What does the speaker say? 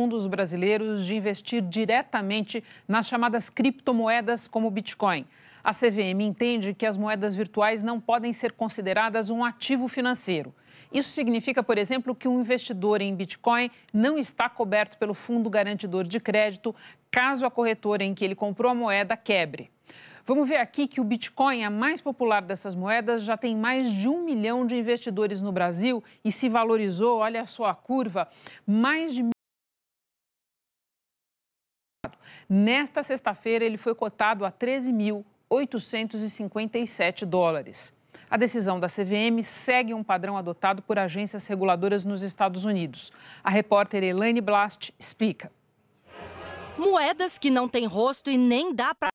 fundos brasileiros de investir diretamente nas chamadas criptomoedas como o Bitcoin. A CVM entende que as moedas virtuais não podem ser consideradas um ativo financeiro. Isso significa, por exemplo, que um investidor em Bitcoin não está coberto pelo fundo garantidor de crédito caso a corretora em que ele comprou a moeda quebre. Vamos ver aqui que o Bitcoin, a mais popular dessas moedas, já tem mais de um milhão de investidores no Brasil e se valorizou, olha a sua curva, mais de Nesta sexta-feira, ele foi cotado a 13.857 dólares. A decisão da CVM segue um padrão adotado por agências reguladoras nos Estados Unidos. A repórter Elaine Blast explica. Moedas que não têm rosto e nem dá para